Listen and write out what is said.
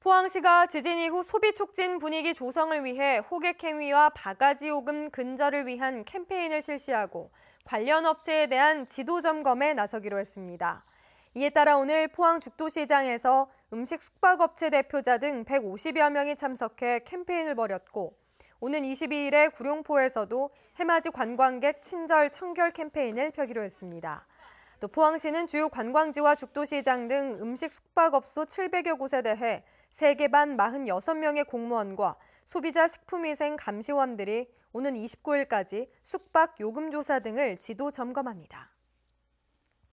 포항시가 지진 이후 소비 촉진 분위기 조성을 위해 호객 행위와 바가지 요금 근절을 위한 캠페인을 실시하고 관련 업체에 대한 지도 점검에 나서기로 했습니다. 이에 따라 오늘 포항 죽도시장에서 음식 숙박업체 대표자 등 150여 명이 참석해 캠페인을 벌였고 오는 22일에 구룡포에서도 해맞이 관광객 친절 청결 캠페인을 펴기로 했습니다. 또 포항시는 주요 관광지와 죽도시장 등 음식 숙박업소 700여 곳에 대해 세개 반 46명의 공무원과 소비자 식품위생 감시원들이 오는 29일까지 숙박 요금 조사 등을 지도 점검합니다.